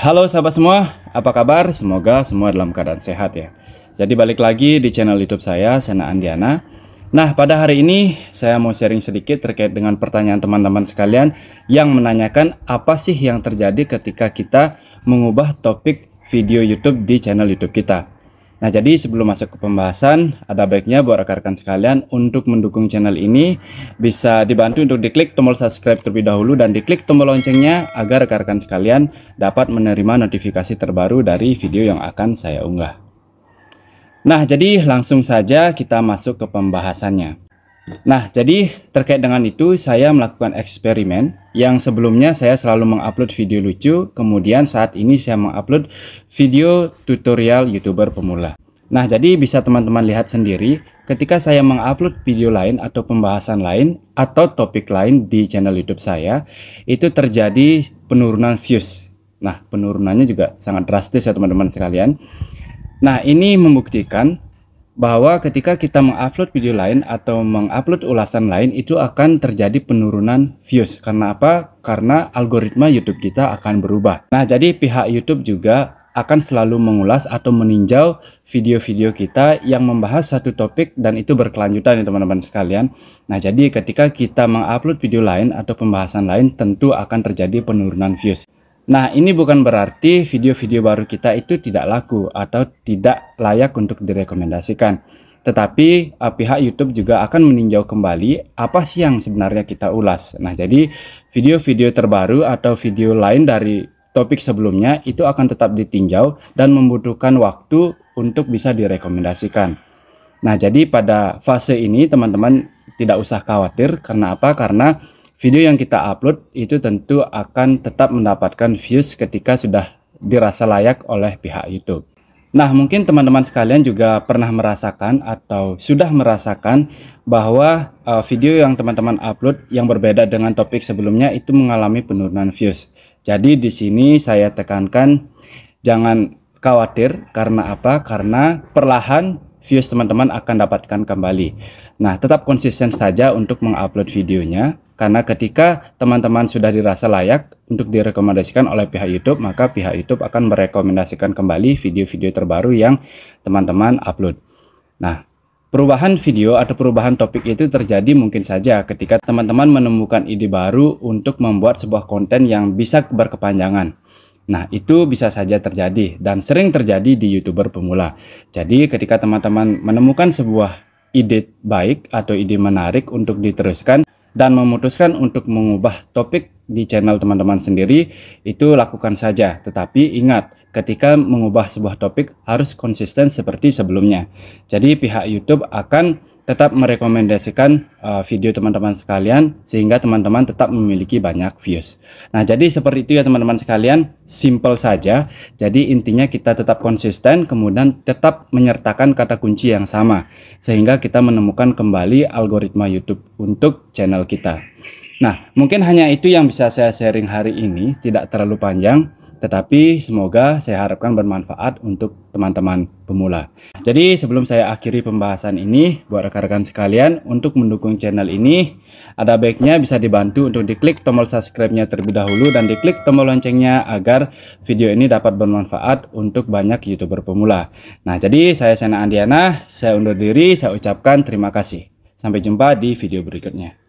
Halo sahabat semua, apa kabar? Semoga semua dalam keadaan sehat ya. Jadi balik lagi di channel YouTube saya, Sena Andiana. Nah, pada hari ini saya mau sharing sedikit terkait dengan pertanyaan teman-teman sekalian yang menanyakan apa sih yang terjadi ketika kita mengubah topik video YouTube di channel YouTube kita. Nah, jadi sebelum masuk ke pembahasan, ada baiknya buat rekan-rekan sekalian untuk mendukung channel ini bisa dibantu untuk diklik tombol subscribe terlebih dahulu dan diklik tombol loncengnya agar rekan-rekan sekalian dapat menerima notifikasi terbaru dari video yang akan saya unggah. Nah, jadi langsung saja kita masuk ke pembahasannya. Nah, jadi terkait dengan itu saya melakukan eksperimen yang sebelumnya saya selalu mengupload video lucu, kemudian saat ini saya mengupload video tutorial YouTuber pemula. Nah, jadi bisa teman-teman lihat sendiri ketika saya mengupload video lain atau pembahasan lain atau topik lain di channel YouTube saya, itu terjadi penurunan views. Nah, penurunannya juga sangat drastis ya teman-teman sekalian. Nah, ini membuktikan bahwa ketika kita mengupload video lain atau mengupload ulasan lain itu akan terjadi penurunan views. Karena apa? Karena algoritma YouTube kita akan berubah. Nah, jadi pihak YouTube juga akan selalu mengulas atau meninjau video-video kita yang membahas satu topik dan itu berkelanjutan ya teman-teman sekalian. Nah, jadi ketika kita mengupload video lain atau pembahasan lain tentu akan terjadi penurunan views. Nah, ini bukan berarti video-video baru kita itu tidak laku atau tidak layak untuk direkomendasikan. Tetapi eh, pihak YouTube juga akan meninjau kembali apa sih yang sebenarnya kita ulas. Nah, jadi video-video terbaru atau video lain dari topik sebelumnya itu akan tetap ditinjau dan membutuhkan waktu untuk bisa direkomendasikan. Nah, jadi pada fase ini teman-teman tidak usah khawatir karena apa? Karena video yang kita upload itu tentu akan tetap mendapatkan views ketika sudah dirasa layak oleh pihak YouTube. Nah, mungkin teman-teman sekalian juga pernah merasakan atau sudah merasakan bahwa eh, video yang teman-teman upload yang berbeda dengan topik sebelumnya itu mengalami penurunan views. Jadi di sini saya tekankan jangan khawatir karena apa? Karena perlahan views teman-teman akan dapatkan kembali. Nah, tetap konsisten saja untuk mengupload videonya karena ketika teman-teman sudah dirasa layak untuk direkomendasikan oleh pihak YouTube, maka pihak YouTube akan merekomendasikan kembali video-video terbaru yang teman-teman upload. Nah, Perubahan video atau perubahan topik itu terjadi mungkin saja ketika teman-teman menemukan ide baru untuk membuat sebuah konten yang bisa berkepanjangan. Nah, itu bisa saja terjadi dan sering terjadi di YouTuber pemula. Jadi, ketika teman-teman menemukan sebuah ide baik atau ide menarik untuk diteruskan dan memutuskan untuk mengubah topik di channel teman-teman sendiri, itu lakukan saja. Tetapi ingat, ketika mengubah sebuah topik harus konsisten seperti sebelumnya. Jadi pihak YouTube akan tetap merekomendasikan uh, video teman-teman sekalian sehingga teman-teman tetap memiliki banyak views. Nah, jadi seperti itu ya teman-teman sekalian, simple saja. Jadi intinya kita tetap konsisten kemudian tetap menyertakan kata kunci yang sama sehingga kita menemukan kembali algoritma YouTube untuk channel kita. Nah, mungkin hanya itu yang bisa saya sharing hari ini, tidak terlalu panjang, tetapi semoga saya harapkan bermanfaat untuk teman-teman pemula. Jadi, sebelum saya akhiri pembahasan ini, buat rekan-rekan sekalian, untuk mendukung channel ini, ada baiknya bisa dibantu untuk diklik tombol subscribe-nya terlebih dahulu dan diklik tombol loncengnya agar video ini dapat bermanfaat untuk banyak YouTuber pemula. Nah, jadi saya Sena Andiana, saya undur diri, saya ucapkan terima kasih. Sampai jumpa di video berikutnya.